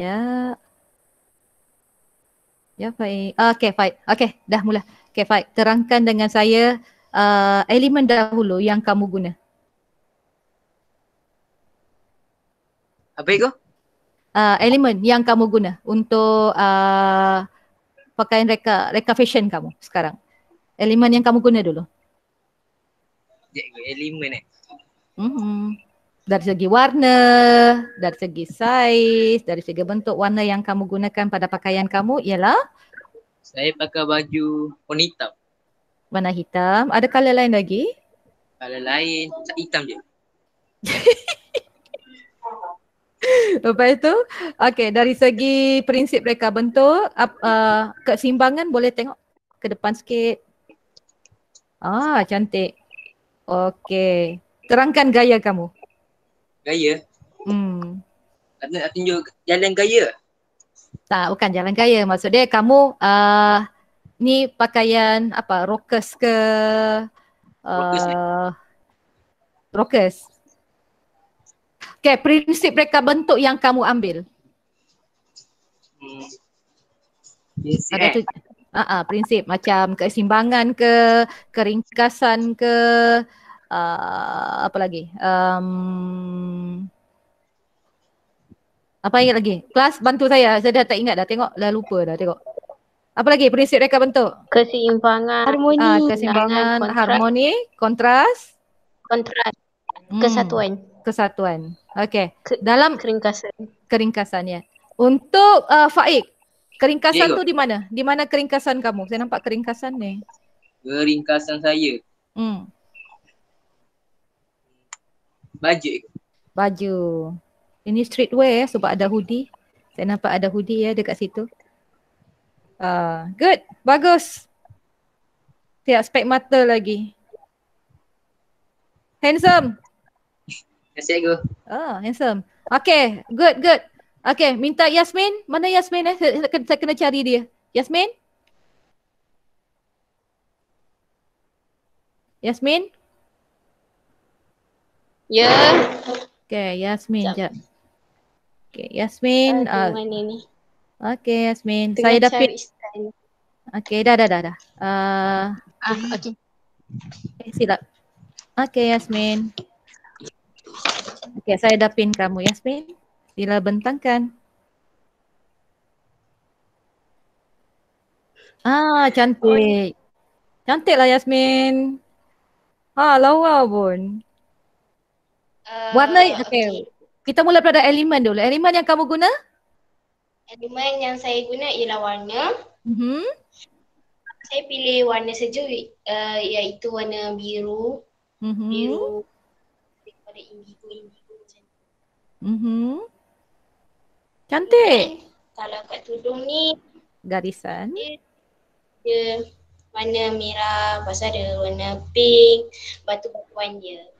Ya. Ya, Faik. Ah, Okey, Faik. Okey, dah mula. Okey, Faik. Terangkan dengan saya uh, elemen dahulu yang kamu guna. Apa itu? Uh, ah, elemen yang kamu guna untuk uh, pakaian reka, reka fashion kamu sekarang. Elemen yang kamu guna dulu. Elemen eh. Mm-hmm dari segi warna, dari segi saiz, dari segi bentuk warna yang kamu gunakan pada pakaian kamu ialah? Saya pakai baju warna hitam. Warna hitam. Ada color lain lagi? Color lain, hitam je. Lepas itu. Okey, dari segi prinsip reka bentuk, uh, keseimbangan boleh tengok ke depan sikit. Ah, cantik. Okey, Terangkan gaya kamu. Gaya. Hmm. Kata nak tunjuk jalan gaya. Tak, bukan jalan gaya. Maksud dia kamu uh, ni pakaian apa, rokes ke? Eh? Uh, rokes. Okay, prinsip reka bentuk yang kamu ambil. Hmm. Ada eh? tu, uh, uh, prinsip macam keseimbangan ke, keringkasan ke, Uh, apa lagi? Um, apa ingat lagi? Kelas bantu saya. Saya dah tak ingat dah. Tengok dah lupa dah. Tengok. Apa lagi prinsip reka bentuk? Keseimbangan. Harmoni. Uh, keseimbangan, kontras. harmoni, kontras. Kontras. Kesatuan. Hmm. Kesatuan. Okey. Dalam keringkasan. Keringkasan ya. Untuk uh, Faik, keringkasan Jego. tu di mana? Di mana keringkasan kamu? Saya nampak keringkasan ni. Keringkasan saya. Hmm baju baju ini streetwear ya sebab ada hoodie saya nampak ada hoodie ya dekat situ uh, good bagus tiap spek mata lagi handsome Terima kasih Ego. Oh, ah, handsome. Okay, good, good. Okay, minta Yasmin. Mana Yasmin eh? saya kena cari dia. Yasmin? Yasmin, Ya. Okay, Yasmin jap. Okay, Yasmin. Uh, uh, Okay, Yasmin. saya dah fit. Okay, dah, dah, dah. dah. Uh, ah, okay. Eh, silap. Okay, Yasmin. Okay, saya dah pin kamu, Yasmin. Sila bentangkan. Ah, cantik. Cantiklah Yasmin. Ha, ah, lawa pun. Uh, Warna okay. okay. Kita mula pada elemen dulu. Elemen yang kamu guna? Elemen yang saya guna ialah warna. Mm-hmm. Saya pilih warna sejuk uh, iaitu warna biru. Mm-hmm. Biru daripada indigo indigo macam tu. Mm-hmm. Cantik. Okay. Kalau kat tudung ni garisan. Dia, dia warna merah, pasal ada warna pink, batu-batuan dia.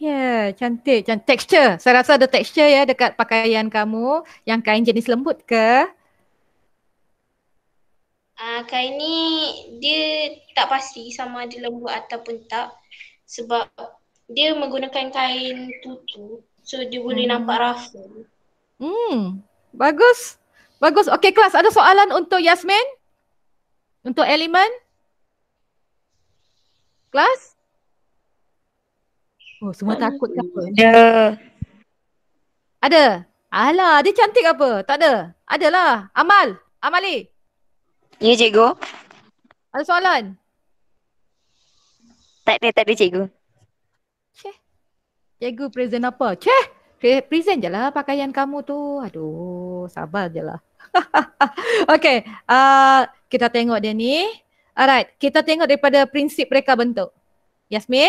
Yeah, cantik. cantik. Texture. Saya rasa ada texture ya dekat pakaian kamu. Yang kain jenis lembut ke? Ah, uh, kain ni dia tak pasti sama ada lembut ataupun tak. Sebab dia menggunakan kain tutu. So dia hmm. boleh nampak ruffle. Hmm, bagus. Bagus. Okey kelas, ada soalan untuk Yasmin? Untuk Elemen? Kelas? Oh, semua Ayuh. takut ke apa? ada ya. Ada. Alah, dia cantik apa? Tak ada. Adalah. Amal. Amali. Ya, cikgu. Ada soalan? Tak ada, tak ada cikgu. Cik. Cikgu present apa? Cik. Present je lah pakaian kamu tu. Aduh, sabar je lah. okay. Uh, kita tengok dia ni. Alright, kita tengok daripada prinsip mereka bentuk. Yasmin?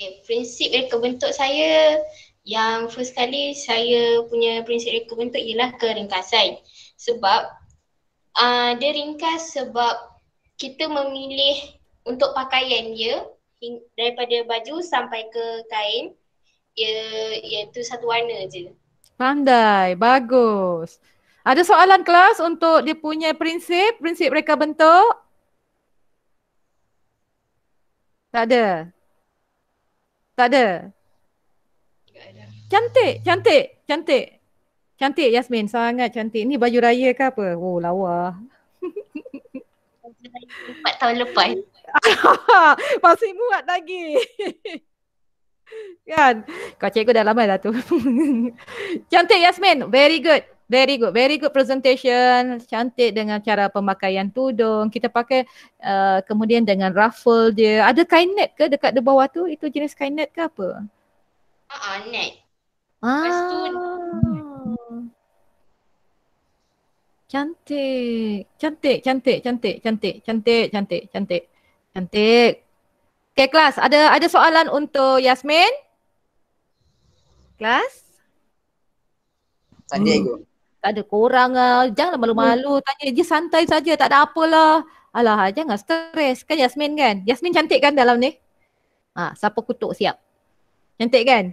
Okay, prinsip reka bentuk saya yang first kali saya punya prinsip reka bentuk ialah keringkasan. Sebab uh, dia ringkas sebab kita memilih untuk pakaian dia daripada baju sampai ke kain ia, iaitu satu warna je. Pandai, bagus. Ada soalan kelas untuk dia punya prinsip, prinsip reka bentuk? Tak ada. Tak ada. Cantik, cantik, cantik. Cantik Yasmin, sangat cantik. Ni baju raya ke apa? Oh, lawa. Empat tahun lepas. Masih muat lagi. kan? Kau cikgu dah lama dah tu. cantik Yasmin, very good. Very good, very good presentation. Cantik dengan cara pemakaian tudung. Kita pakai uh, kemudian dengan ruffle dia. Ada kain net ke dekat di bawah tu? Itu jenis kain net ke apa? Ah, uh, net. Ah. Cantik. Cantik, cantik, cantik, cantik, cantik, cantik, cantik. Cantik. Okay, kelas. Ada ada soalan untuk Yasmin? Kelas? Tanya ikut. Hmm tak ada korang lah. Janganlah malu-malu. Hmm. Tanya je santai saja. Tak ada apalah. Alah, jangan stres. Kan Yasmin kan? Yasmin cantik kan dalam ni? Ha, siapa kutuk siap? Cantik kan?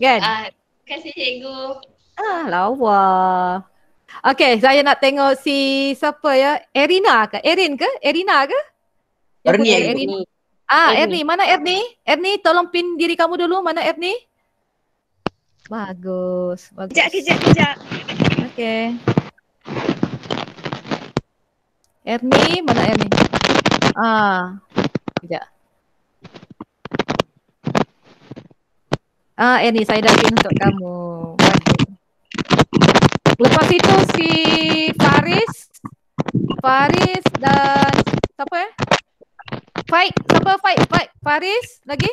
Kan? Uh, terima kasih cikgu. Ah, lawa. Okay, saya nak tengok si siapa ya? Erina ke? Erin ke? Erina ke? Ernie. Ah, Ernie. Ernie. Mana Ernie? Ernie, tolong pin diri kamu dulu. Mana Ernie? Bagus. Bagus. Kejap, kejap, kejap. Okay. Ernie, mana Ernie? Ah, kejap. Ah, Ernie, saya dah pin untuk kamu. Lepas itu si Paris, Paris dan siapa eh? Fight, siapa fight? Fight, Paris lagi?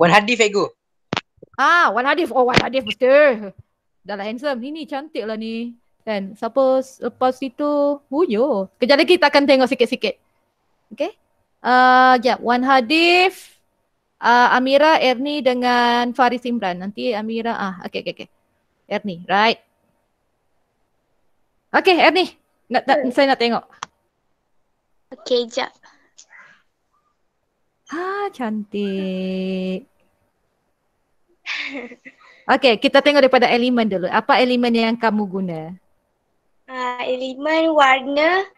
Wan Hadi, Fego. Ah, Wan Hadif. Oh, Wan Hadif mesti. Dah lah handsome. Ini cantik lah ni. Kan? Siapa lepas itu? Bunyo. Kejap lagi kita akan tengok sikit-sikit. Okay? Uh, ah, sekejap. Wan Hadif. Uh, ah, Amira, Ernie dengan Faris Imran. Nanti Amira. Ah, okay, okay, okay. Ernie, right. Okay, Ernie. Nak, nak, saya nak tengok. Okay, jap. Ah, cantik. Okay, kita tengok daripada elemen dulu. Apa elemen yang kamu guna? Uh, elemen warna.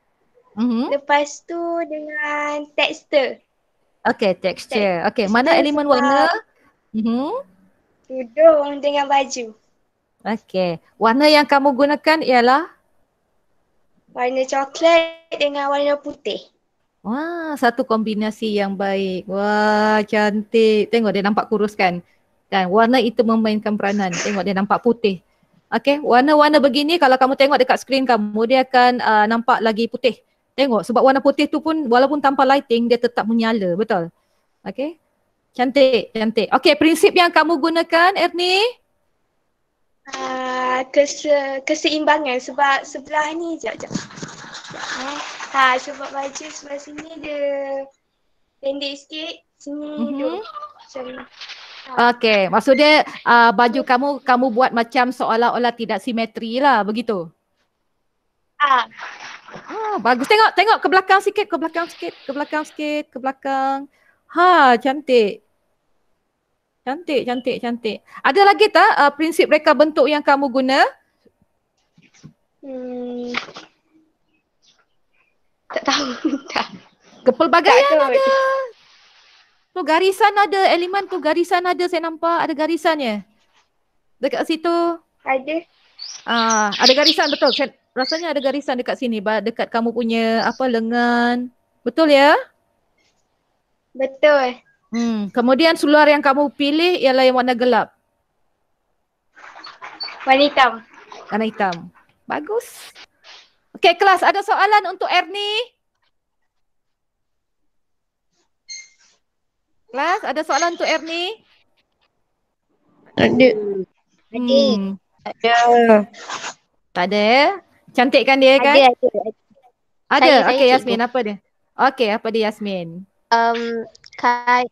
Mm-hmm. Lepas tu dengan tekstur. Okay, tekstur. Okay, mana elemen warna? Mm-hmm. Tudung dengan baju. Okay, warna yang kamu gunakan ialah? Warna coklat dengan warna putih. Wah, satu kombinasi yang baik. Wah, cantik. Tengok dia nampak kurus kan? Dan warna itu memainkan peranan. Tengok dia nampak putih. Okay, warna-warna begini kalau kamu tengok dekat skrin kamu, dia akan uh, nampak lagi putih. Tengok sebab warna putih tu pun walaupun tanpa lighting, dia tetap menyala. Betul? Okay. Cantik, cantik. Okay, prinsip yang kamu gunakan, Erni? Uh, ah, kese, keseimbangan sebab sebelah ni, sekejap, sekejap. Ha, sebab baju sebelah sini dia pendek sikit. Sini mm-hmm. dia Okey, maksud dia uh, ah, baju kamu kamu buat macam seolah-olah tidak simetri lah begitu. Ah. Oh, bagus. Tengok, tengok ke belakang sikit, ke belakang sikit, ke belakang sikit, ke belakang. Ha, cantik. Cantik, cantik, cantik. Ada lagi tak uh, prinsip reka bentuk yang kamu guna? Hmm. Tak tahu. Tak. Kepelbagaian tak ada. Tu garisan ada, elemen tu garisan ada saya nampak ada garisannya. Dekat situ. Ada. Ah, ada garisan betul. Saya rasanya ada garisan dekat sini dekat kamu punya apa lengan. Betul ya? Betul. Hmm, kemudian seluar yang kamu pilih ialah yang warna gelap. Warna hitam. Warna hitam. Bagus. Okey kelas ada soalan untuk Ernie? Kelas, ada soalan untuk Erni? Ada. Hmm. Ada. Tak ada ya? Eh? Cantik kan dia kan? Ada, ada. Ada? Okey Yasmin, cikgu. apa dia? Okay, apa dia Yasmin? Um, kain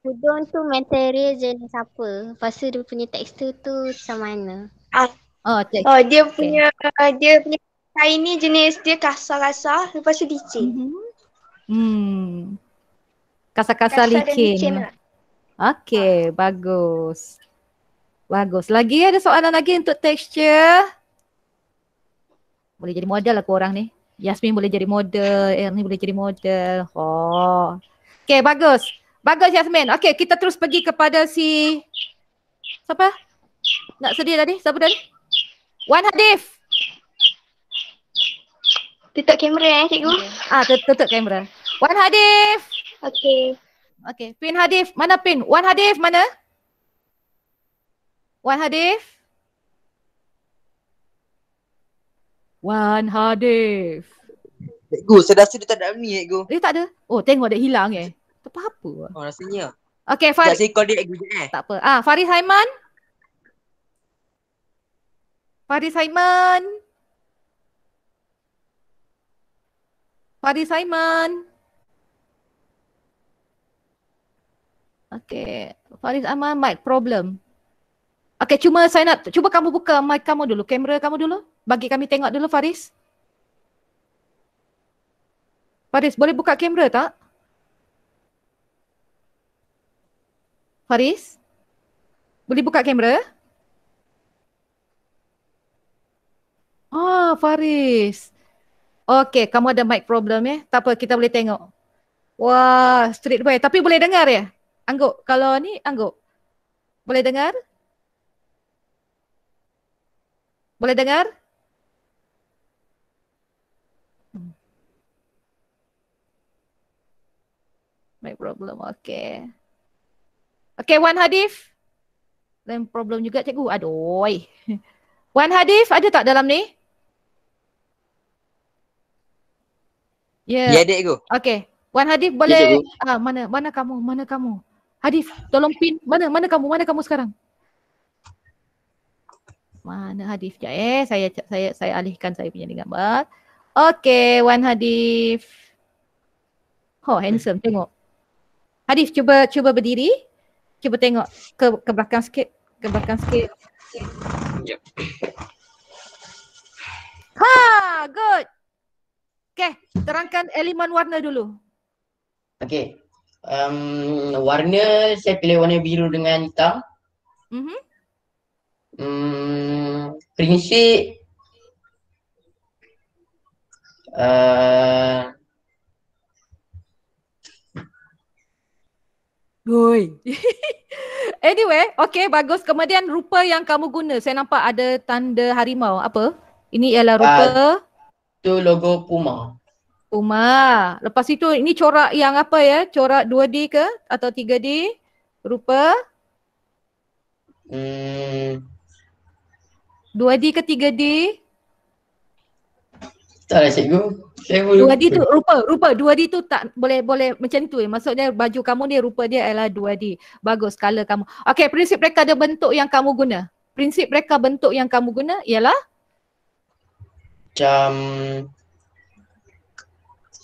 hudung tu material jenis apa? Lepas tu dia punya tekstur tu macam mana? Ah. Oh, tekstur. Oh, dia punya, okay. dia punya kain ni jenis dia kasar-kasar lepas tu licin. Mm-hmm. Hmm. Kasar-kasar licin. Okey, ah. bagus. Bagus. Lagi ada soalan lagi untuk texture. Boleh jadi model lah korang ni. Yasmin boleh jadi model, Ernie boleh jadi model. Oh. Okey, bagus. Bagus Yasmin. Okey, kita terus pergi kepada si siapa? Nak sedia tadi? Siapa tadi? Wan Hadif. Tutup kamera eh, cikgu. Ah, tutup, tutup kamera. Wan Hadif. Okay. Okay. Pin Hadif. Mana Pin? Wan Hadif mana? Wan Hadif? Wan Hadif. Cikgu, saya rasa dia tak ada ni, cikgu. Dia eh, tak ada? Oh, tengok dia hilang eh. Tak apa-apa. Oh, rasanya. Okay, Farid. Tak saya call dia cikgu eh. Tak apa. Ah, Farid Haiman? Farid Haiman? Farid Haiman? Farid Haiman? Okay. Faris Amal, mic problem. Okay, cuma saya nak, cuba kamu buka mic kamu dulu, kamera kamu dulu. Bagi kami tengok dulu, Faris. Faris, boleh buka kamera tak? Faris? Boleh buka kamera? Ah, Faris. Okay, kamu ada mic problem ya. Eh? Tak apa, kita boleh tengok. Wah, straight away. Tapi boleh dengar ya? Eh? Angguk, kalau ni angguk. Boleh dengar? Boleh dengar? No problem, okay. Okay, Wan Hadif. Lain problem juga cikgu, Adoi. Wan Hadif, ada tak dalam ni? Ya. Yeah. Ya, yeah, cikgu. Okay. Wan Hadif ya, boleh ya, ah, mana mana kamu mana kamu Hadif, tolong pin. Mana mana kamu? Mana kamu sekarang? Mana Hadif? Ya, eh, saya saya saya alihkan saya punya gambar. Okey, Wan Hadif. Oh, handsome. Tengok. Hadif cuba cuba berdiri. Cuba tengok ke ke belakang sikit, ke belakang sikit. Ha, good. Okay, terangkan elemen warna dulu. Okay, um, warna saya pilih warna biru dengan hitam. Mhm. Hmm, um, prinsip uh, Boy. anyway, okay, bagus. Kemudian rupa yang kamu guna, saya nampak ada tanda harimau. Apa? Ini ialah rupa. Uh, itu logo Puma. Uma, Lepas itu ini corak yang apa ya? Corak 2D ke atau 3D? Rupa? Hmm. 2D ke 3D? Tak lah, cikgu. Cikgu. Dua d tu rupa, rupa dua d tu tak boleh boleh macam tu. Maksudnya baju kamu ni rupa dia adalah dua d Bagus kalau kamu. Okay, prinsip mereka ada bentuk yang kamu guna. Prinsip mereka bentuk yang kamu guna ialah jam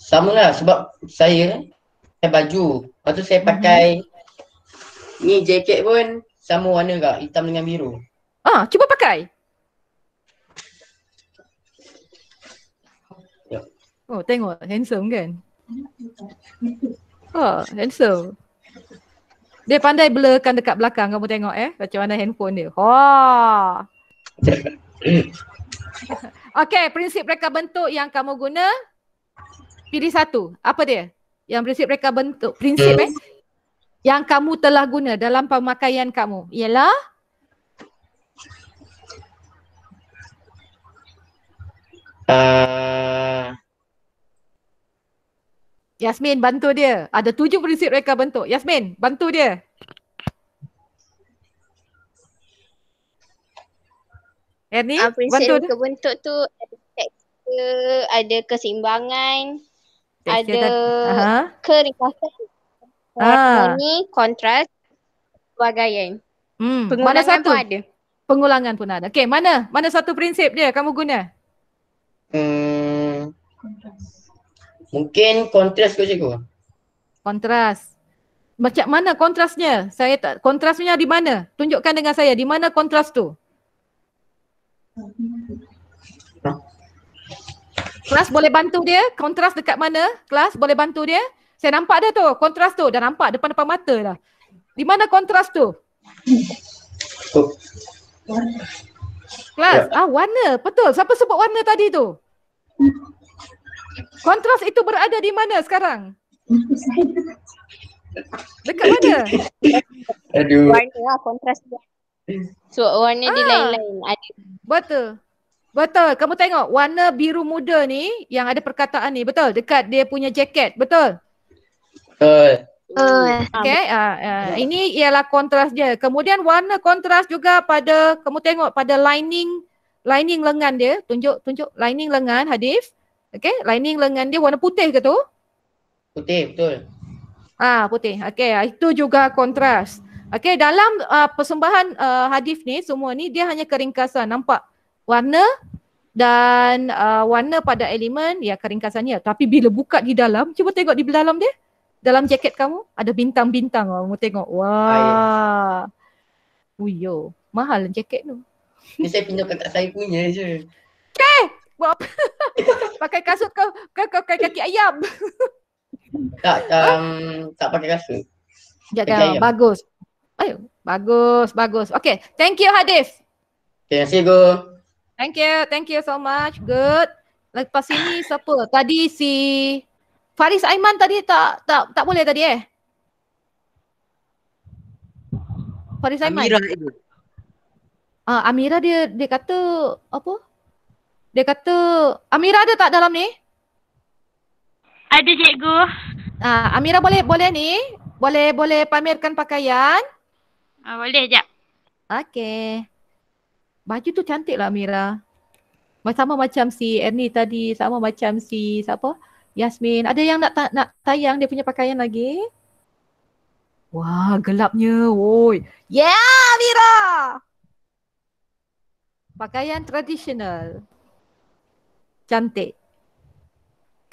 sama lah sebab saya pakai baju lepas tu saya pakai hmm ni jaket pun sama warna kak hitam dengan biru ah cuba pakai yep. Ya. oh tengok handsome kan oh handsome dia pandai belakang dekat belakang kamu tengok eh macam mana handphone dia ha oh. okey prinsip reka bentuk yang kamu guna pilih satu. Apa dia? Yang prinsip mereka bentuk. Prinsip yes. eh. Yang kamu telah guna dalam pemakaian kamu. Ialah? Uh... Yasmin bantu dia. Ada tujuh prinsip mereka bentuk. Yasmin bantu dia. Ernie, uh, prinsip bantu reka dia. bentuk tu ada, ada keseimbangan, ada dah, uh-huh. keringkasan ah. harmoni kontras bagaian. hmm. pengulangan mana satu? pun ada pengulangan pun ada Okay, mana mana satu prinsip dia kamu guna Hmm. Mungkin kontras ke cikgu? Kontras. Macam mana kontrasnya? Saya tak kontrasnya di mana? Tunjukkan dengan saya di mana kontras tu. Kelas boleh bantu dia? Kontras dekat mana? Kelas boleh bantu dia? Saya nampak dah tu, kontras tu. Dah nampak depan-depan mata dah. Di mana kontras tu? Kelas? Ya. Ah, warna. Betul. Siapa sebut warna tadi tu? Kontras itu berada di mana sekarang? Dekat eh, mana? Aduh. Warna lah, kontras dia. So warna ah. dia lain-lain. Ada. Betul. Betul. Kamu tengok warna biru muda ni yang ada perkataan ni. Betul. Dekat dia punya jaket. Betul. Betul. Okay. Uh, uh, ini ialah kontras dia. Kemudian warna kontras juga pada kamu tengok pada lining lining lengan dia. Tunjuk tunjuk lining lengan Hadif. Okay. Lining lengan dia warna putih ke tu? Putih. Betul. Ah putih. Okay. Ah, itu juga kontras. Okay. Dalam uh, persembahan uh, Hadif ni semua ni dia hanya keringkasan. Nampak? warna dan uh, warna pada elemen ya keringkasannya tapi bila buka di dalam cuba tengok di dalam dia dalam jaket kamu ada bintang-bintang kamu tengok wah uyo mahal jaket tu ni saya pinjam kat saya punya je okay buat apa pakai kasut kau ke, kau kaki, kaki ayam tak tak um, tak pakai kasut Jaga, bagus ayo bagus bagus okay thank you hadif terima kasih go Thank you, thank you so much. Good. Lepas ini siapa? Tadi si Faris Aiman tadi tak tak tak boleh tadi eh? Faris Aiman. Amira itu. Ah, Amira dia dia kata apa? Dia kata Amira ada tak dalam ni? Ada cikgu. Ah, Amira boleh boleh ni? Boleh boleh pamerkan pakaian? Ah, boleh jap. Okey. Baju tu cantik lah Mira. Sama macam si Ernie tadi, sama macam si siapa? Yasmin. Ada yang nak ta- nak tayang dia punya pakaian lagi? Wah, gelapnya. Woi. Yeah, Mira. Pakaian tradisional. Cantik.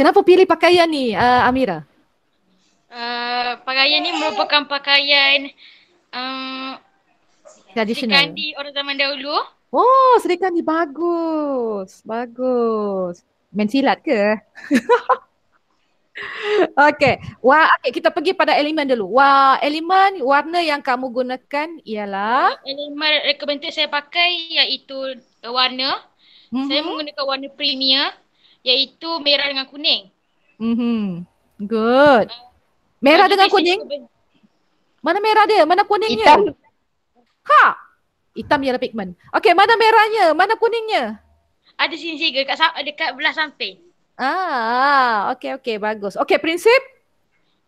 Kenapa pilih pakaian ni, uh, Amira? Uh, pakaian ni merupakan pakaian um, tradisional. orang zaman dahulu. Oh, serikan ni bagus. Bagus. Main silat ke? okay. Wah, okay, kita pergi pada elemen dulu. Wah, elemen warna yang kamu gunakan ialah? Elemen rekomendasi saya pakai iaitu uh, warna. Mm-hmm. Saya menggunakan warna premier iaitu merah dengan kuning. Mm-hmm. Good. Merah Bagi dengan kuning? Mana merah dia? Mana kuningnya? Hitam. Ha? Hitam ialah pigment. Okay, mana merahnya? Mana kuningnya? Ada sini tiga dekat, dekat belah samping. Ah, okay, okay. Bagus. Okay, prinsip?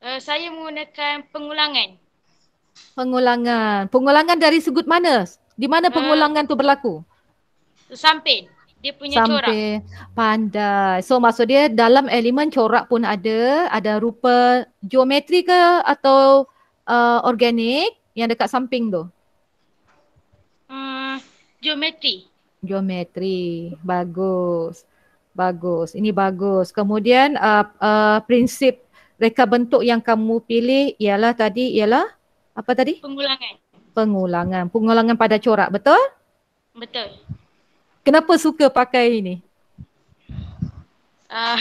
Uh, saya menggunakan pengulangan. Pengulangan. Pengulangan dari sudut mana? Di mana eh, pengulangan uh, tu berlaku? Samping. Dia punya samping. corak. Pandai. So maksud dia dalam elemen corak pun ada. Ada rupa geometri ke atau uh, organik yang dekat samping tu? Hmm, geometri. Geometri. Bagus. Bagus. Ini bagus. Kemudian uh, uh, prinsip reka bentuk yang kamu pilih ialah tadi ialah apa tadi? Pengulangan. Pengulangan. Pengulangan pada corak, betul? Betul. Kenapa suka pakai ini? Uh.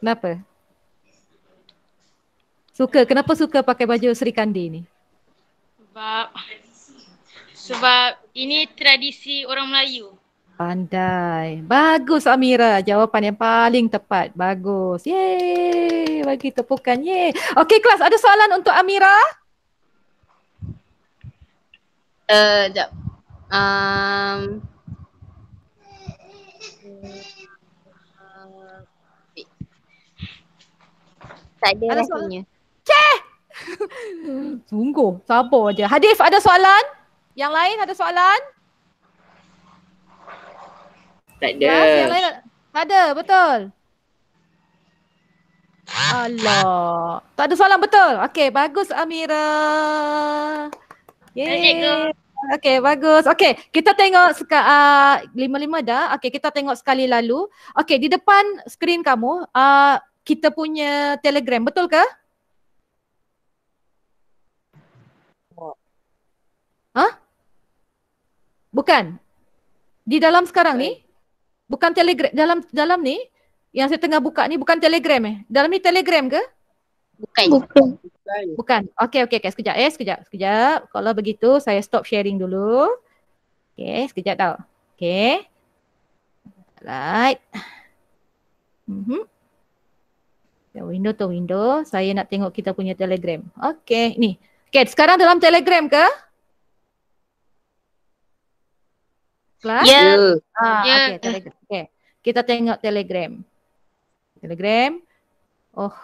Kenapa? Suka. Kenapa suka pakai baju Sri Kandi ni? sebab sebab ini tradisi orang Melayu. Pandai. Bagus Amira. Jawapan yang paling tepat. Bagus. Yeay. Bagi tepukan. Yeay. Okey kelas ada soalan untuk Amira? Uh, sekejap. Um, tak ada, ada Soalan? Sungguh sabar je. Hadif ada soalan? Yang lain ada soalan? Tak ada. Yang tak ada, betul. Allah. Tak ada soalan betul. Okey, bagus Amira. Yeay. Okey, bagus. Okey, kita tengok seka, uh, lima-lima dah. Okey, kita tengok sekali lalu. Okey, di depan skrin kamu, uh, kita punya telegram. Betul ke? Ha? Bukan. Di dalam sekarang ni bukan Telegram dalam dalam ni yang saya tengah buka ni bukan Telegram eh. Dalam ni Telegram ke? Bukan. Bukan. Bukan. Okey okey okey sekejap eh sekejap sekejap. Kalau begitu saya stop sharing dulu. Okey sekejap tau. Okey. Right. Mhm. Ya window to window saya nak tengok kita punya Telegram. Okey ni. Okey sekarang dalam Telegram ke? Kelas? Ya. Yeah. Ah, yeah. Okay, telegram. Okay. Kita tengok telegram. Telegram. Oh,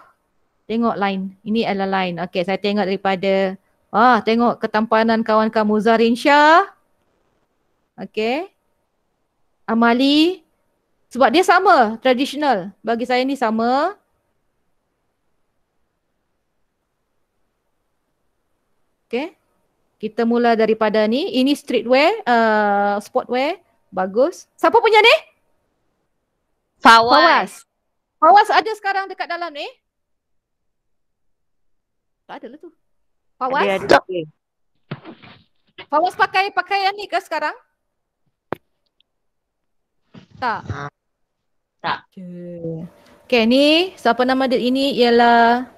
tengok line. Ini adalah line. Okay, saya tengok daripada Ah, tengok ketampanan kawan kamu Zarin Shah. Okay. Amali. Sebab dia sama, traditional. Bagi saya ni sama. Okay. Kita mula daripada ni. Ini streetwear, uh, sportwear. Bagus. Siapa punya ni? Fawaz. Fawaz ada sekarang dekat dalam ni? Tak ada lah tu. Fawaz? Ada, ada. Fawaz pakai pakaian ni ke sekarang? Tak. Ha. Tak. Okay. okay ni siapa nama dia ini ialah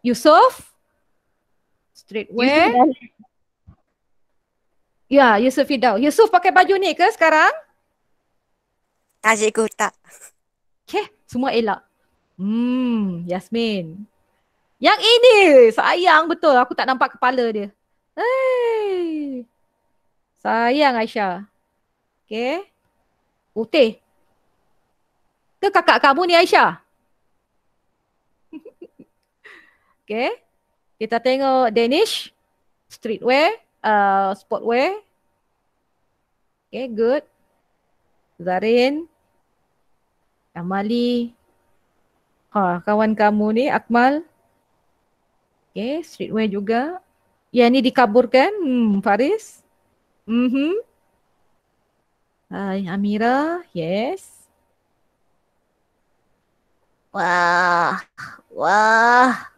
Yusof. Streetwear. Yusuf Ya, Yusuf Fidau. Yusuf pakai baju ni ke sekarang? Tak, cikgu. Tak. Okay, semua elak. Hmm, Yasmin. Yang ini, sayang betul. Aku tak nampak kepala dia. Hei. Sayang Aisyah. Okay. Putih. Ke kakak kamu ni Aisyah? okay. Kita tengok Danish. Streetwear uh, sportwear. Okay, good. Zarin. Amali. Ha, kawan kamu ni, Akmal. Okay, streetwear juga. Yang ni dikaburkan, hmm, Faris. Mm-hmm. Hai, Amira. Yes. Wah. Wah.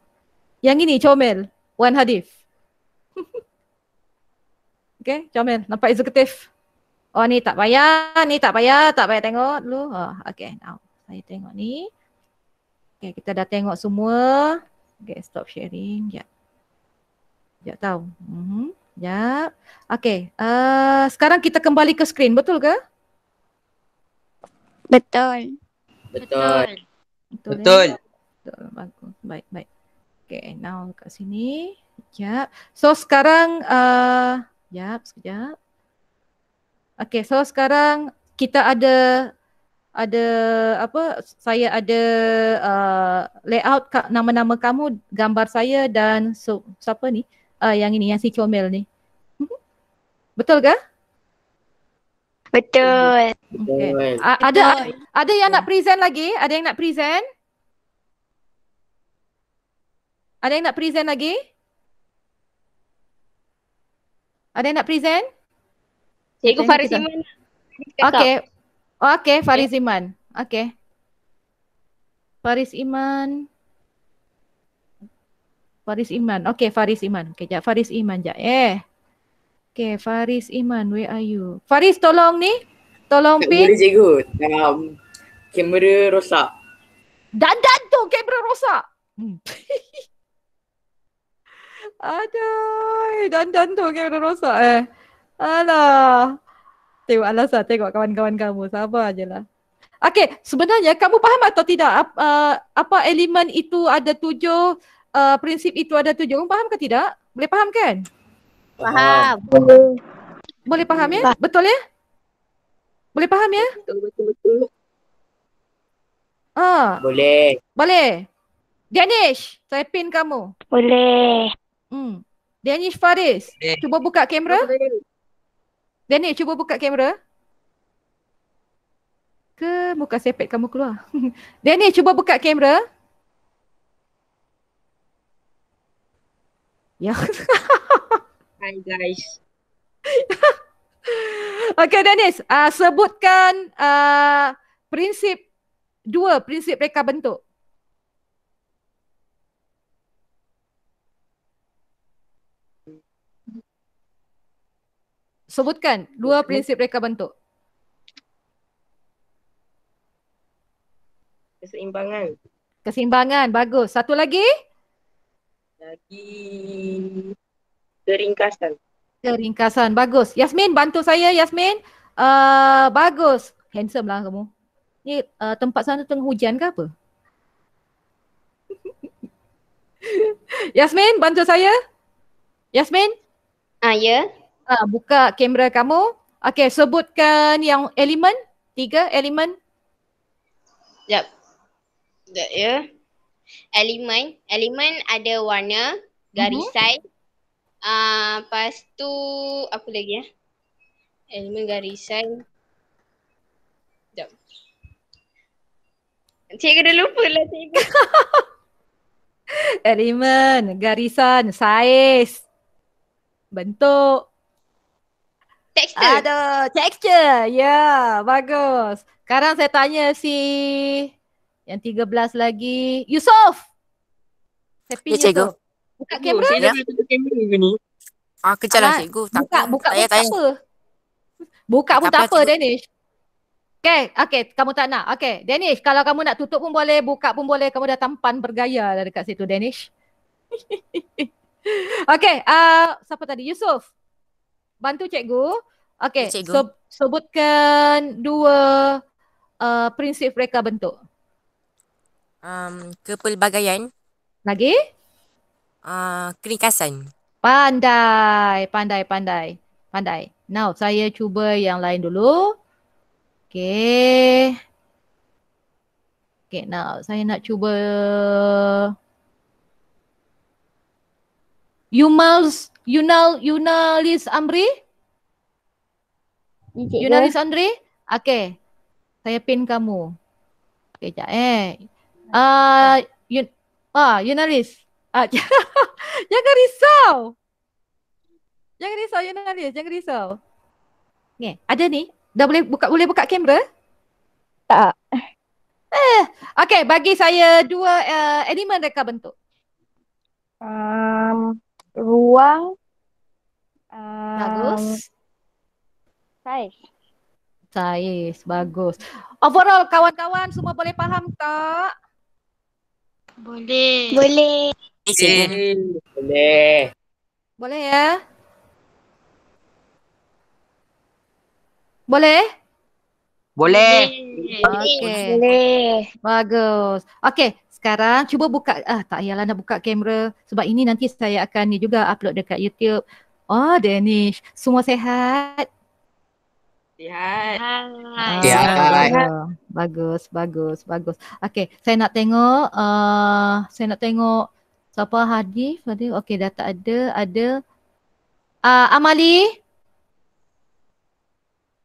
Yang ini, Comel. Wan Hadif. Okay, comel. Nampak eksekutif. Oh ni tak payah, ni tak payah, tak payah tengok dulu. Oh, okay, now saya tengok ni. Okay, kita dah tengok semua. Okay, stop sharing. Ya. Yeah. Sekejap tahu. Mm-hmm. Okay. Uh, eh, sekarang kita kembali ke screen. Betul ke? Betul. Betul. Betul. Eh? Betul. Betul. Eh? Betul. Baik, baik. Okay, now kat sini. Sekejap. So sekarang uh, Sekejap, sekejap. Okay, so sekarang kita ada ada apa saya ada uh, layout ka- nama-nama kamu gambar saya dan so, siapa ni uh, yang ini yang si comel ni mhm. betul ke betul okey A- ada betul. ada yang nak present lagi ada yang nak present ada yang nak present lagi ada yang nak present? Cikgu Fariziman. Okey. Oh, okey, Fariziman. Okey. Faris Iman. Faris ya. Iman. Okey, Faris Iman. Okey, jap Faris Iman jap. Eh. Okey, Faris Iman, where are you? Faris tolong ni. Tolong pin. Boleh cikgu. Um, kamera rosak. Dan dan tu kamera rosak. Hmm. Aduh, dan dan tu kan dah rosak eh. Alah. Tengok alasan, tengok kawan-kawan kamu. Sabar je lah. Okay, sebenarnya kamu faham atau tidak apa, uh, apa elemen itu ada tujuh, uh, prinsip itu ada tujuh. Kamu faham ke tidak? Boleh faham kan? Faham. Boleh faham ya? Betul ya? Boleh faham ya? Betul-betul. Ah. Boleh. Boleh. Danish, saya pin kamu. Boleh. Hmm. Danish Faris, Danish. cuba buka kamera. Danish, cuba buka kamera. Ke muka sepet kamu keluar. Danish, cuba buka kamera. Ya. Hi guys. okay Dennis, uh, ah, sebutkan uh, prinsip dua prinsip reka bentuk. Sebutkan dua prinsip reka bentuk. Keseimbangan. Keseimbangan, bagus. Satu lagi? Lagi keringkasan. Keringkasan, bagus. Yasmin, bantu saya Yasmin. Uh, bagus. Handsome lah kamu. Ni uh, tempat sana tengah hujan ke apa? Yasmin, bantu saya. Yasmin? Ah, ya. Ha, buka kamera kamu. Okay, sebutkan yang elemen. Tiga elemen. Sekejap. Sekejap ya. Elemen. Elemen ada warna, garisan. Mm -hmm. uh, lepas tu, apa lagi ya? Elemen garisan. Sekejap. Cikgu dah lupa lah cikgu. elemen, garisan, saiz, bentuk. Texture. Ada texture. Ya, yeah, bagus. Sekarang saya tanya si yang 13 lagi. Yusof. Happy ya, Yusof. Buka kamera. Saya nak kamera ke ni. Ah, kejar lah ah, cikgu. Tak buka, buka, buka tak apa. Buka pun tak, tak apa, Danish. Okay, okay. Kamu tak nak. Okay, Danish. Kalau kamu nak tutup pun boleh, buka pun boleh. Kamu dah tampan bergaya lah dekat situ, Danish. okay, uh, siapa tadi? Yusuf? bantu cikgu. Okey, so, sebutkan dua uh, prinsip reka bentuk. Um, kepelbagaian. Lagi? Uh, keringkasan. Pandai, pandai, pandai. Pandai. Now, saya cuba yang lain dulu. Okay. Okay, now saya nak cuba. You must Yunal Yunalis Amri? Cikgu. Ya. Yunalis Amri? Okey. Saya pin kamu. Okey, jap eh. Ah, uh, Yun Ah, Yunalis. Ah, jangan risau. Jangan risau Yunalis, jangan risau. Okey, ada ni. Dah boleh buka boleh buka kamera? Tak. Eh, okey, bagi saya dua uh, eh, elemen reka bentuk. Um, ruang um, bagus size size bagus overall kawan-kawan semua boleh faham tak boleh boleh boleh boleh ya boleh boleh. Okay. Boleh. Bagus. Okay sekarang cuba buka ah tak payahlah nak buka kamera sebab ini nanti saya akan ni juga upload dekat YouTube. Oh Danish, semua sehat? Sihat. Sihat. Ah, sihat. Bagus, bagus, bagus. Okey, saya nak tengok uh, saya nak tengok siapa Hadif. Hadi. Okey, dah tak ada, ada uh, Amali?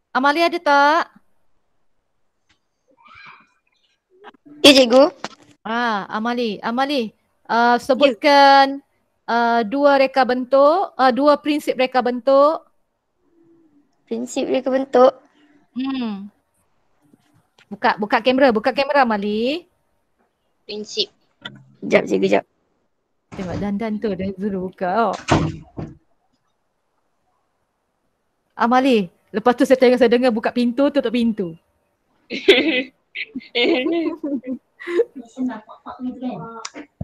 Amali ada tak? Ya, cikgu. Ah, Amali, Amali, uh, sebutkan yeah. uh, dua reka bentuk, uh, dua prinsip reka bentuk. Prinsip reka bentuk. Hmm. Buka buka kamera, buka kamera Amali. Prinsip. Jap cikgu jap. Tengok dandan tu dah dulu buka. Oh. Amali, lepas tu saya tengok saya dengar buka pintu tutup pintu.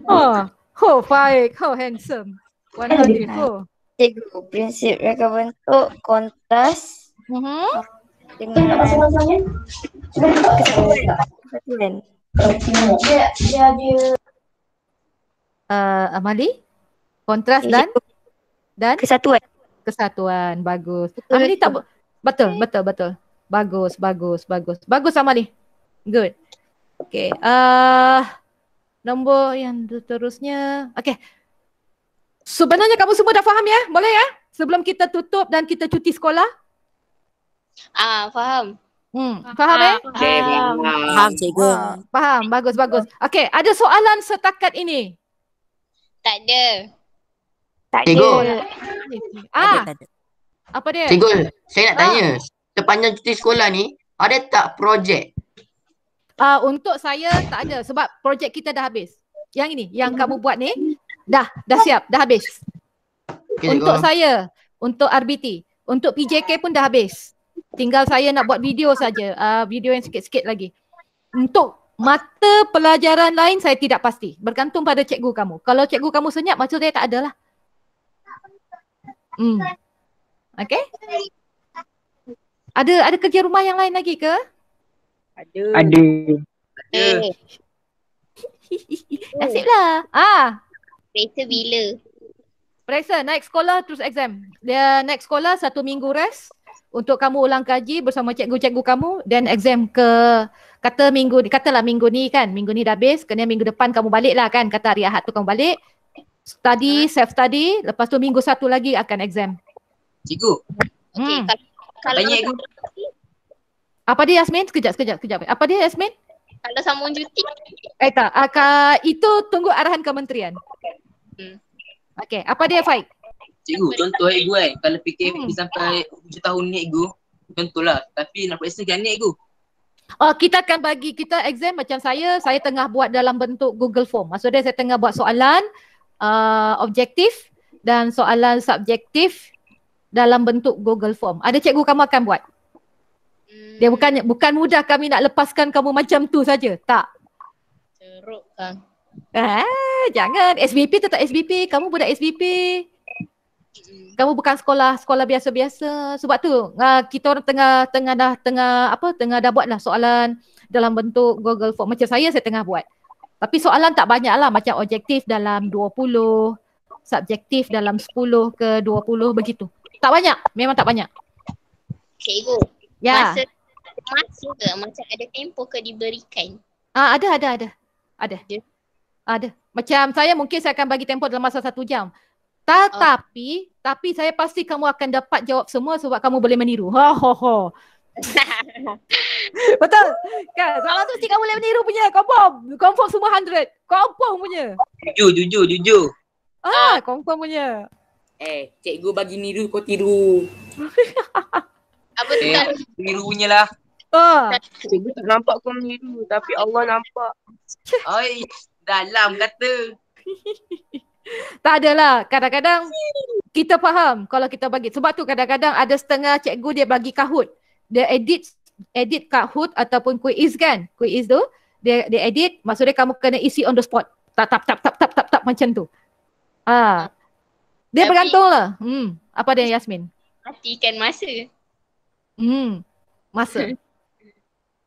Oh, oh, baik, oh, handsome. One hundred four. Cikgu, prinsip rekod untuk kontras. Mm -hmm. Dengan apa sahaja. Kesan. Dia, dia, dia. Uh, Amali, kontras dan dan kesatuan. Kesatuan, bagus. Amali tak betul, betul, betul. Bagus, bagus, bagus. Bagus Amali. Good. Okay. Uh, nombor yang seterusnya. Okay. Sebenarnya kamu semua dah faham ya? Boleh ya? Sebelum kita tutup dan kita cuti sekolah. Ah, uh, faham. Hmm, faham eh? Faham, faham cikgu. Faham, ah, bagus, bagus. Okay, ada soalan setakat ini? Tak ada. Tak ada. Ah. Apa dia? Cikgu, saya nak ah. tanya. Ah. Sepanjang cuti sekolah ni, ada tak projek Uh, untuk saya tak ada sebab projek kita dah habis. Yang ini yang kamu buat ni dah dah siap, dah habis. Okay, untuk go. saya, untuk RBT, untuk PJK pun dah habis. Tinggal saya nak buat video saja, uh, video yang sikit-sikit lagi. Untuk mata pelajaran lain saya tidak pasti, bergantung pada cikgu kamu. Kalau cikgu kamu senyap maksudnya tak adalah. Hmm. Okay? Ada ada kerja rumah yang lain lagi ke? Ada. Ada. Ada. Eh. Nasiblah. Ah. Peser bila? Peser naik sekolah terus exam. Dia naik sekolah satu minggu rest untuk kamu ulang kaji bersama cikgu-cikgu kamu dan exam ke kata minggu ni katalah minggu ni kan minggu ni dah habis kena minggu depan kamu balik lah kan kata hari Ahad tu kamu balik study ah. self study lepas tu minggu satu lagi akan exam cikgu hmm. okey kalau, kalau banyak apa dia Yasmin? Sekejap, sekejap, sekejap. Apa dia Yasmin? Kalau sambung cuti. Eh tak, Aka, ah, itu tunggu arahan kementerian. Hmm. Okey. apa dia Faik? Cikgu, contoh ego eh, eh. Kalau PKP hmm. sampai hujung tahun ni contoh lah, Tapi nak periksa kan ni ego. Oh, kita akan bagi, kita exam macam saya, saya tengah buat dalam bentuk Google Form. Maksudnya saya tengah buat soalan uh, objektif dan soalan subjektif dalam bentuk Google Form. Ada cikgu kamu akan buat? Dia bukan bukan mudah kami nak lepaskan kamu macam tu saja. Tak. Teruk kan. Ah, eh, jangan. SBP tetap SBP. Kamu budak SBP. Kamu bukan sekolah sekolah biasa-biasa. Sebab tu uh, kita orang tengah tengah dah tengah apa tengah dah buat lah soalan dalam bentuk Google Form macam saya saya tengah buat. Tapi soalan tak banyak lah macam objektif dalam 20, subjektif dalam 10 ke 20 begitu. Tak banyak. Memang tak banyak. Cikgu. Ya. Masa, masa ke macam ada tempo ke diberikan? Ah ada ada ada. Ada. Yeah. Ada. Macam saya mungkin saya akan bagi tempo dalam masa satu jam. Tetapi oh. tapi saya pasti kamu akan dapat jawab semua sebab kamu boleh meniru. Ha, ho ho ho. Betul. Kan? Soalan tu mesti kamu boleh meniru punya. Confirm. Confirm semua hundred. Confirm punya. Jujur, jujur, jujur. Ah, confirm punya. Eh, cikgu bagi niru kau tiru. Apa tu eh, kan? Mirunya lah. Oh. tak nampak kau meniru tapi Allah nampak. Oi, dalam kata. tak adalah. Kadang-kadang kita faham kalau kita bagi. Sebab tu kadang-kadang ada setengah cikgu dia bagi kahut. Dia edit edit kahut ataupun quiz kan. Quiz tu dia dia edit maksudnya kamu kena isi on the spot. Tap tap tap tap tap tap, tap macam tu. Ah. Dia bergantung lah. Hmm. Apa dia Yasmin? Matikan masa. Hmm, masa.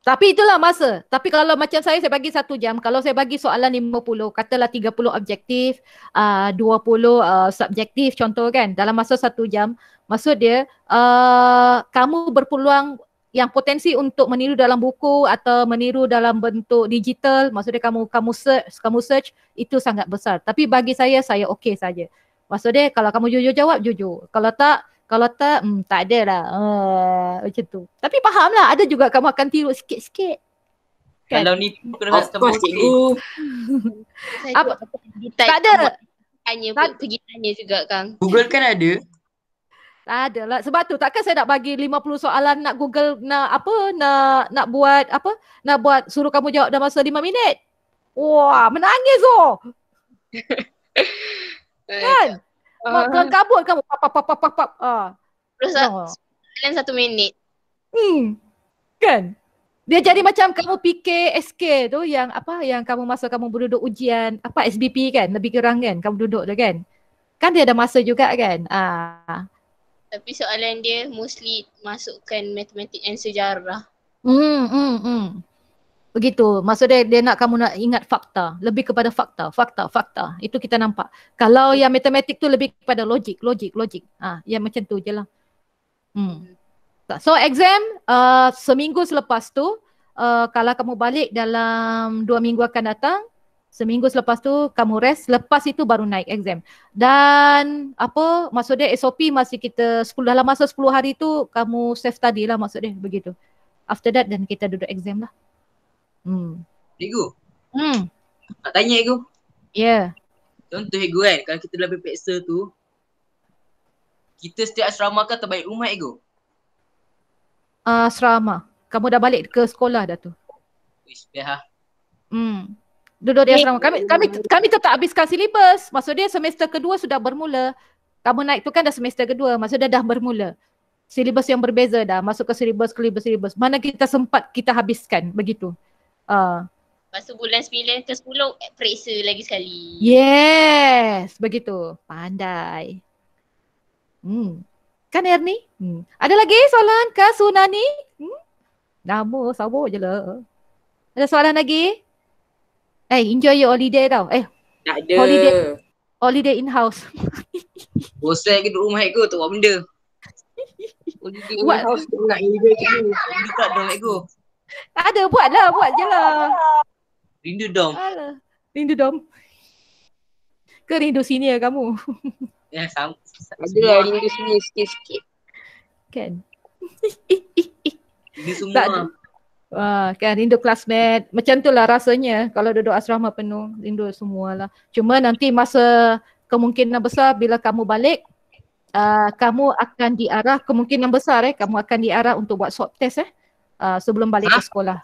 Tapi itulah masa. Tapi kalau macam saya, saya bagi satu jam. Kalau saya bagi soalan lima puluh, katalah tiga puluh objektif, uh, dua puluh uh, subjektif contoh kan. Dalam masa satu jam, maksud dia uh, kamu berpeluang yang potensi untuk meniru dalam buku atau meniru dalam bentuk digital, maksudnya kamu kamu search, kamu search itu sangat besar. Tapi bagi saya, saya okey saja. Maksudnya kalau kamu jujur jawab, jujur. Kalau tak, kalau tak, hmm, tak ada lah. Uh, ah, macam tu. Tapi faham lah, ada juga kamu akan tiru sikit-sikit. Kan? Kalau ni tu kena rasa bodoh. Saya Tak ada. Tanya, tak. pergi tanya juga kang. Google kan ada. Tak ada lah. Sebab tu takkan saya nak bagi 50 soalan nak Google nak apa nak nak buat apa nak buat suruh kamu jawab dalam masa 5 minit. Wah, menangis oh. kan? Mak kau uh-huh. kabut kan pap pap pap pap pap. Ah. Terus dalam uh, oh. satu minit. Hmm. Kan? Dia jadi macam kamu fikir SK tu yang apa yang kamu masuk kamu berduduk ujian apa SBP kan lebih kurang kan kamu duduk tu kan. Kan dia ada masa juga kan. Ah. Tapi soalan dia mostly masukkan matematik dan sejarah. Hmm hmm hmm begitu maksud dia dia nak kamu nak ingat fakta lebih kepada fakta fakta fakta itu kita nampak kalau yang matematik tu lebih kepada logik logik logik ah ha, yang macam tu je lah hmm. so exam uh, seminggu selepas tu uh, kalau kamu balik dalam dua minggu akan datang seminggu selepas tu kamu rest lepas itu baru naik exam dan apa maksud dia SOP masih kita 10 dalam masa 10 hari tu kamu safe tadi lah maksud dia begitu after that dan kita duduk exam lah Hmm. Cikgu. Hmm. Nak tanya cikgu? Ya. Yeah. Contoh cikgu kan, kalau kita dalam peperiksa tu, kita setiap asrama kan terbaik rumah cikgu? Ah, asrama. Kamu dah balik ke sekolah dah tu. Wish, biar ha. Hmm. Duduk di asrama. Kami, kami, kami tetap habiskan silibus. Maksudnya semester kedua sudah bermula. Kamu naik tu kan dah semester kedua. Maksudnya dah bermula. Silibus yang berbeza dah. Masuk ke silibus, ke silibus, silibus. Mana kita sempat kita habiskan begitu. Ah. Uh. Masa bulan 9 ke 10 periksa lagi sekali. Yes, begitu. Pandai. Hmm. Kan Erni? Hmm. Ada lagi soalan ke Sunani? Hmm. Nama sabuk je lah. Ada soalan lagi? Eh, enjoy your holiday tau. Eh, tak ada. Holiday. Holiday in house. Bosan ke duduk rumah aku tu buat benda. Holiday in house nak enjoy kan. Tak ada aku. Ada buatlah, buat je lah. Rindu dom. Alah. Rindu dom. Ke rindu sini ya kamu? Ya, yeah, sama. Ada lah rindu sini sikit-sikit. Kan? Rindu semua. Tak Wah, kan rindu classmate. Macam tu lah rasanya kalau duduk asrama penuh, rindu semualah. Cuma nanti masa kemungkinan besar bila kamu balik, uh, kamu akan diarah, kemungkinan besar eh, kamu akan diarah untuk buat swab test eh uh, sebelum balik ha? ke sekolah.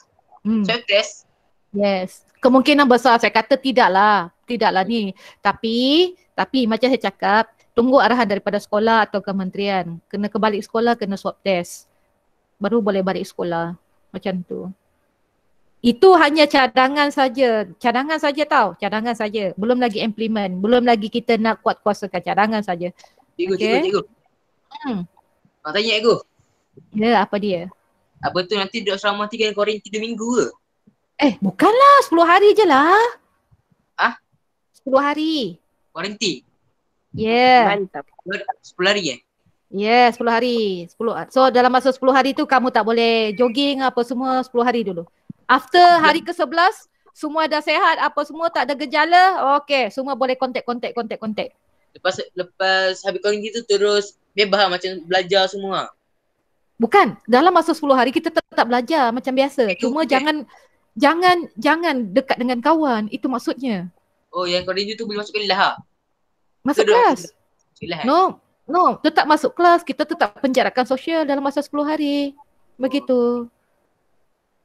Hmm. Stress? Yes. Kemungkinan besar saya kata tidaklah. Tidaklah ni. Tapi, tapi macam saya cakap, tunggu arahan daripada sekolah atau kementerian. Kena ke balik sekolah, kena swab test. Baru boleh balik sekolah. Macam tu. Itu hanya cadangan saja. Cadangan saja tau. Cadangan saja. Belum lagi implement. Belum lagi kita nak kuat kuasakan cadangan saja. Cikgu, okay. cikgu, cikgu. Hmm. Nak tanya cikgu. Ya, apa dia? Apa tu nanti duduk selama tiga korin tiga minggu ke? Eh bukanlah sepuluh hari je lah. Ah? Sepuluh hari. Quarantine? Yeah. Mantap. Sepuluh hari eh? Yeah sepuluh hari. Sepuluh. So dalam masa sepuluh hari tu kamu tak boleh jogging apa semua sepuluh hari dulu. After ya. hari ke sebelas semua dah sehat apa semua tak ada gejala. Okay semua boleh kontak kontak kontak kontak. Lepas lepas habis quarantine tu terus bebas lah macam belajar semua. Bukan, dalam masa 10 hari kita tetap belajar macam biasa. Cuma okay. Ya. jangan jangan jangan dekat dengan kawan, itu maksudnya. Oh, yang kau rindu tu boleh masuk kelas ha? Masuk Kedua kelas. Kelas. Lah. No, no, tetap masuk kelas, kita tetap penjarakan sosial dalam masa 10 hari. Begitu.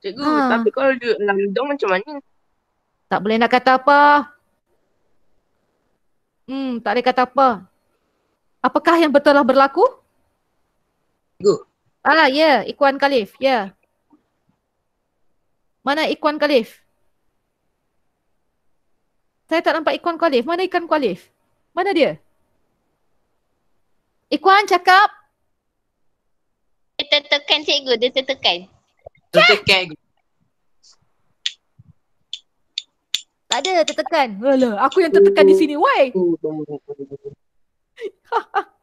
Cikgu, ha. tapi kalau duduk dalam dorm macam mana? Tak boleh nak kata apa. Hmm, tak boleh kata apa. Apakah yang betul lah berlaku? Cikgu, Ah, ya. Yeah. Ikwan Khalif. Ya. Yeah. Mana Ikwan Khalif? Saya tak nampak Ikwan Khalif. Mana Ikwan Khalif? Mana dia? Ikwan cakap. Dia tekan cikgu. Dia tekan Tertekan. Tak ada tertekan. Alah, aku yang tertekan di sini. Why?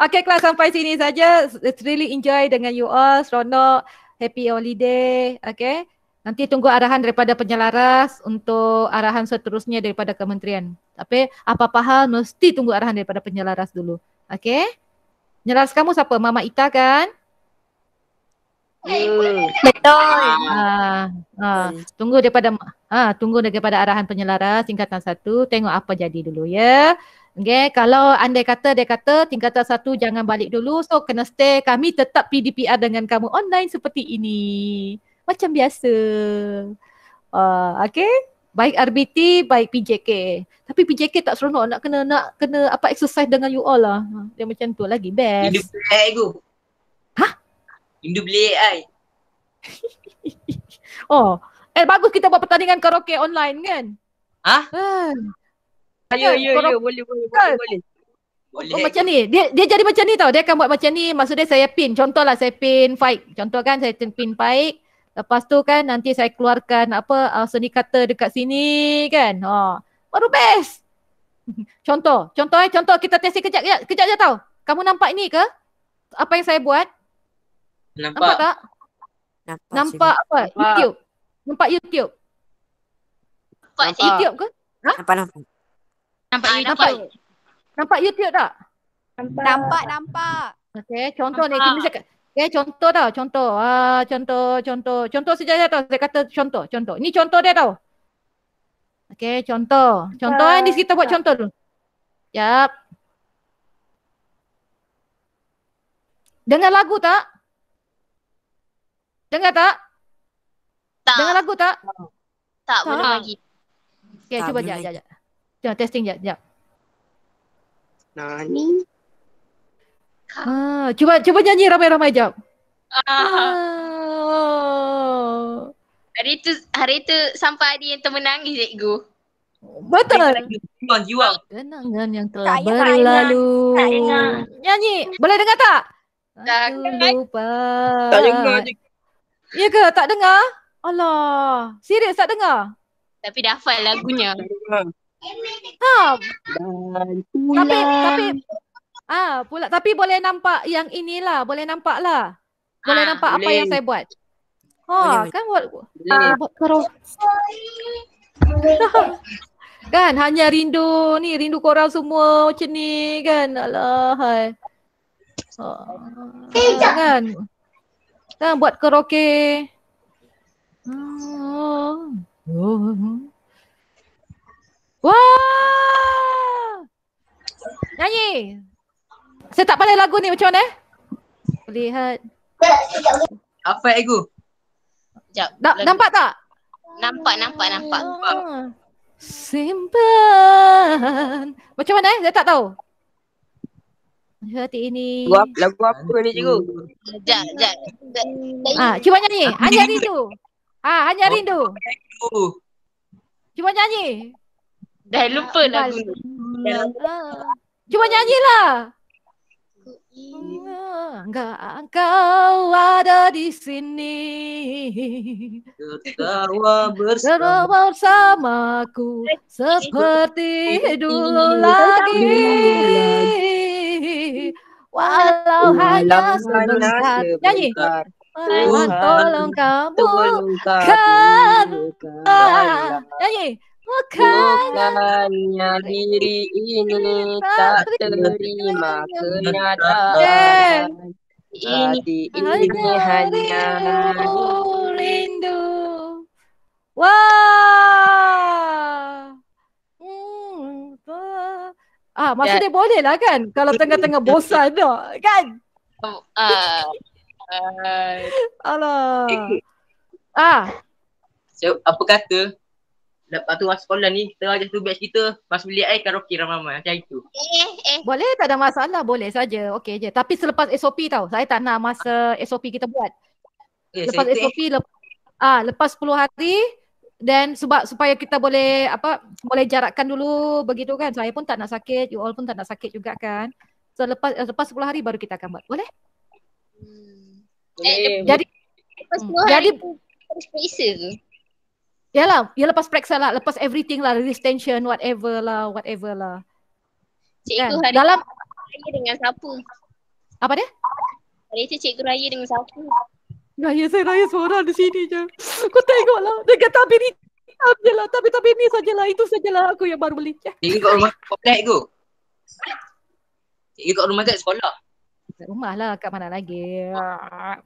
Okay kelas sampai sini saja. It's really enjoy dengan you all. Seronok. Happy holiday. Okay. Nanti tunggu arahan daripada penyelaras untuk arahan seterusnya daripada kementerian. Tapi apa-apa hal mesti tunggu arahan daripada penyelaras dulu. Okay. Penyelaras kamu siapa? Mama Ita kan? Uh, betul. Ah, ah, tunggu daripada ah, tunggu daripada arahan penyelaras tingkatan satu. Tengok apa jadi dulu ya. Yeah. Okay, kalau andai kata dia kata tingkatan satu jangan balik dulu so kena stay kami tetap PDPR dengan kamu online seperti ini. Macam biasa. Uh, okay, baik RBT, baik PJK. Tapi PJK tak seronok nak kena nak kena apa exercise dengan you all lah. Ah, dia macam tu lagi best. Indu beli ego. Hah? Indu beli AI. oh, eh bagus kita buat pertandingan karaoke online kan? Hah? Uh. Ya, ya, ya, boleh, boleh, boleh, kan? boleh. Boleh. Oh, macam ni. Dia dia jadi macam ni tau. Dia akan buat macam ni. Maksud dia saya pin. contoh lah saya pin fight. Contoh kan saya pin fight. Lepas tu kan nanti saya keluarkan apa uh, seni kata dekat sini kan. Ha. Oh. Baru best. contoh. Contoh eh. Contoh kita test kejap, kejap kejap je tau. Kamu nampak ni ke? Apa yang saya buat? Nampak. Nampak tak? Nampak, nampak apa? Nampak. YouTube. Nampak YouTube. Nampak. YouTube ke? Ha? Nampak nampak. Nampak, ha, nampak Nampak YouTube tak? Nampak. Nampak, Okey, contoh nampak. ni kita cakap. Okay, eh, contoh tau, contoh. Ah, contoh, contoh. Contoh saja saja tau. Saya kata contoh, contoh. Ni contoh dia tau. Okey, contoh. Contoh kan kita buat contoh dulu. Yap. Dengar lagu tak? Dengar tak? Tak. Dengar lagu tak? Tak, tak. belum lagi. Okey, cuba jap, jap, jap. Tengah testing jap, jap. Nani? Ah, cuba cuba nyanyi ramai-ramai jap. Ah. ah. Hari tu hari tu sampai ada yang termenang cikgu. Betul. Kenangan yang telah tak berlalu. Tak nyanyi. Boleh dengar tak? Tak lupa. Tak dengar. Ya ke tak dengar? Allah. Serius tak dengar? Tapi dah hafal lagunya. Ha. Tapi tapi ah pula tapi boleh nampak yang inilah, boleh ah, nampak lah Boleh ha, nampak boleh. apa yang saya buat. Ha, boleh. kan buat buat terus. Kan hanya rindu ni, rindu korang semua macam ni kan. Alah hai. Ha. Kan. Kan buat karaoke. Ha. Oh. Wah! Nyanyi. Saya tak pandai lagu ni macam mana eh? Lihat. Apa ego? Jap. nampak tak? Nampak, nampak, nampak. Simpan. Macam mana eh? Saya tak tahu. Hati ini. Lagu apa, lagu apa ni cikgu? Jap, jap. Ah, cuba nyanyi. Hanya rindu. Ah, hanya rindu. Cuba nyanyi. Dah lupa lah aku. Cuba nyanyilah. Enggak engkau ada di sini Ketawa bersama. bersamaku Seperti dulu lagi Walau hanya sebentar Nyanyi Tolong kamu Kan Nyanyi Bukannya diri ini tak terima kenyataan ini ini hanya rindu Wah hmm, Ah, maksudnya That... Ya. boleh lah kan kalau tengah-tengah bosan tak, kan? Uh, Alah. Eh. Ah. So, apa kata? lepas tu masuk sekolah ni kita ajak tu batch kita masuk beli air karaoke ramai-ramai macam itu. Eh, eh. Boleh tak ada masalah boleh saja. Okey je. Tapi selepas SOP tau. Saya tak nak masa SOP kita buat. Okay, eh, lepas SOP eh. lep- ah, lepas 10 hari dan sebab supaya kita boleh apa boleh jarakkan dulu begitu kan. Saya pun tak nak sakit, you all pun tak nak sakit juga kan. So lepas eh, lepas 10 hari baru kita akan buat. Boleh? Hmm. Boleh. Eh, jadi lepas 10 hari tu, harus periksa tu. Ya lah, ya lepas praksa lah, lah, lepas everything lah, release tension, whatever lah, whatever lah. Cikgu kan? hari Dalam... raya dengan siapa? Apa dia? Hari tu cikgu raya dengan siapa? Raya saya raya seorang di sini je. Kau tengok lah, dia kata habis ni. Habis lah, tapi tapi ni sajalah, itu sajalah aku yang baru beli. Cikgu kat rumah, kau sekolah. aku? Cikgu kat rumah tak sekolah? Kat rumah lah, kat mana lagi? Ah.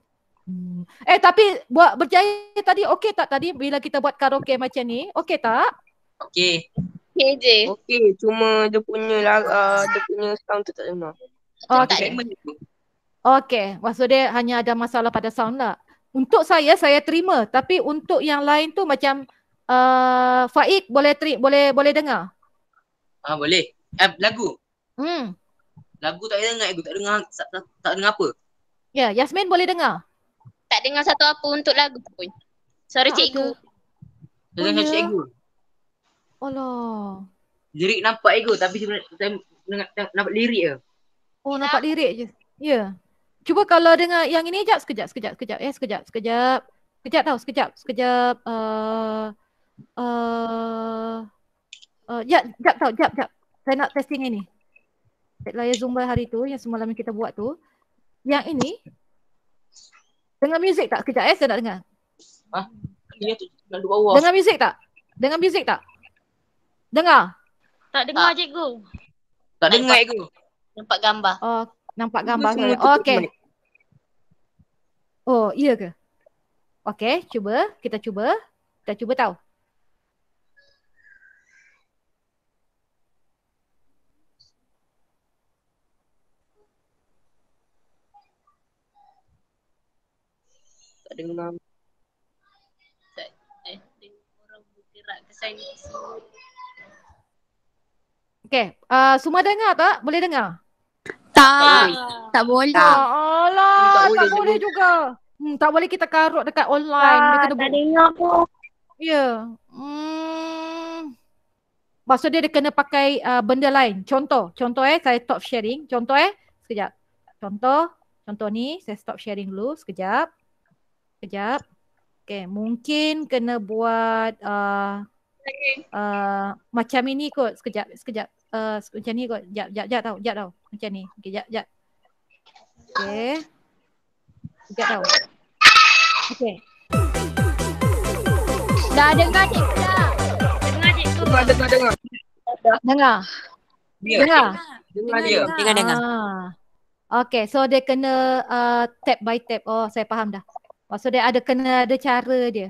Hmm. Eh tapi buat berjaya tadi okey tak tadi bila kita buat karaoke macam ni? Okey tak? Okey. Okey je. Okey, cuma dia punya uh, dia punya sound tu tak sama. Oh, okay. Okey, maksud dia hanya ada masalah pada sound lah. Untuk saya saya terima, tapi untuk yang lain tu macam uh, Faik boleh tri- boleh boleh dengar? Ah boleh. Eh, lagu. Hmm. Lagu tak dengar, aku tak dengar tak, tak, tak dengar apa. Ya, yeah, Yasmin boleh dengar? tak dengar satu apa untuk lagu pun. Suara tak cikgu. Ada. Dengar oh, cikgu. Allah. Lirik nampak cikgu, tapi sebenarnya nampak, nampak lirik je. Oh, nampak ya. lirik je. Ya. Yeah. Cuba kalau dengar yang ini jap sekejap sekejap sekejap eh, sekejap sekejap. Sekejap tau sekejap sekejap a uh, eh, a uh, eh, uh, eh, ya jap tau jap jap. Saya nak testing ini. Layar Zumba hari tu yang semalam kita buat tu. Yang ini Dengar muzik tak? Sekejap eh, saya nak dengar. Ha? Ah, Dia tu dengar dua orang. Dengar muzik tak? Dengar muzik tak? Dengar? Tak dengar tak. cikgu. Tak dengar cikgu. Nampak gambar. Oh, nampak gambar. Oh, okay. Oh, iya ke? Okay, cuba. Kita cuba. Kita cuba tahu. tak dengar tak dengar eh, orang bergerak ke sini okey uh, semua dengar tak boleh dengar tak tak boleh tak, tak. Ya tak, hmm, tak boleh juga hmm tak boleh kita karut dekat online tak, kita tak dengar pun ya yeah. hmm maksud dia dia kena pakai uh, benda lain contoh contoh eh saya stop sharing contoh eh sekejap contoh contoh ni saya stop sharing dulu sekejap Kejap. Okay, mungkin kena buat uh, Okay. Uh, macam ini kot sekejap sekejap uh, macam ni kot jap jap jap tau jap tau macam ni okey jap jap okay jap tau okay dah dengar cik dah dengar cik tu dengar dengar dengar dengar dengar dengar dengar dengar dengar, dengar. dengar, dengar. Ah. Okay, so dia kena uh, tap by tap. Oh, saya faham dah. Maksudnya ada kena ada cara dia.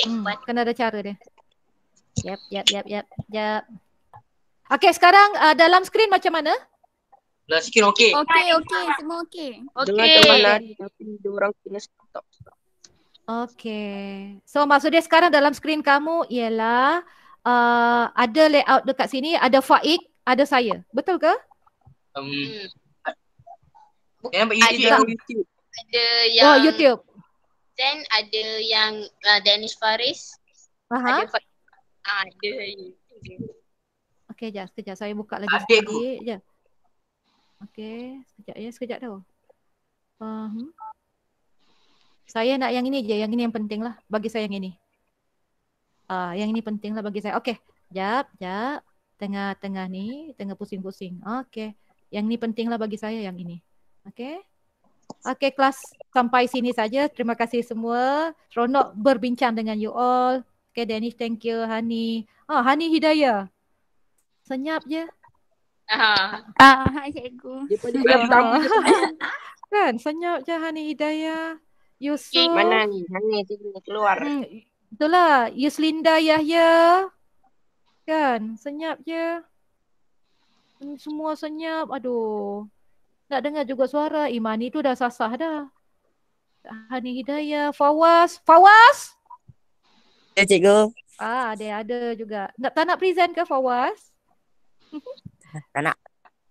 Hmm, kena ada cara dia. Yap, yap, yap, yap, yap. Okay, sekarang uh, dalam skrin macam mana? Dalam skrin okey. Okey, okey, semua okey. Okey. Dengan teman lari tapi dua orang kena stop. Okey. So maksudnya sekarang dalam skrin kamu ialah uh, ada layout dekat sini, ada Faik, ada saya. Betul ke? Um, hmm. Yang YouTube, ada, YouTube. Ada yang oh, YouTube. Then ada yang uh, Dennis Faris. Aha. Ada uh, ada. Okey, jap sekejap saya buka lagi Update sekali aku. je. Okey, sekejap ya, sekejap tu. Uh-huh. Saya nak yang ini je, yang ini yang penting lah bagi saya yang ini. uh, yang ini penting lah bagi saya. Okey, jap, jap. Tengah-tengah ni, tengah pusing-pusing. Okey. Yang ni penting lah bagi saya yang ini. Okey. Okay, kelas sampai sini saja. Terima kasih semua. Ronok berbincang dengan you all. Okay, Danish, thank you. Hani. Oh, Hani Hidayah. Senyap je. Ah, ah hai cikgu. Dia pun dia ah. Kan, senyap je Hani Hidayah. Yusuf. Eh, mana ni? Hani cikgu ni keluar. Hmm, itulah, Yuslinda Yahya. Kan, senyap je. Semua senyap. Aduh. Nak dengar juga suara. Imani tu dah sasah dah. Hani Hidayah, Fawaz. Fawaz? Ya, cikgu. Ah, ada ada juga. Nak tak nak present ke Fawaz? Tak nak.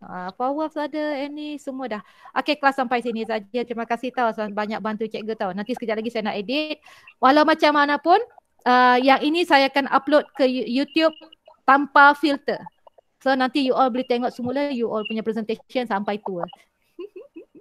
Ah, Fawaz ada, ini semua dah. Okay kelas sampai sini saja. Terima kasih tau banyak bantu cikgu tau. Nanti sekejap lagi saya nak edit. Walau macam mana pun, uh, ah, yang ini saya akan upload ke YouTube tanpa filter. So nanti you all boleh tengok semula you all punya presentation sampai tua.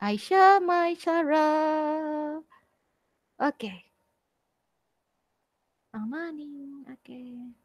Aisha, my Sarah. Okay. Amani. Okay.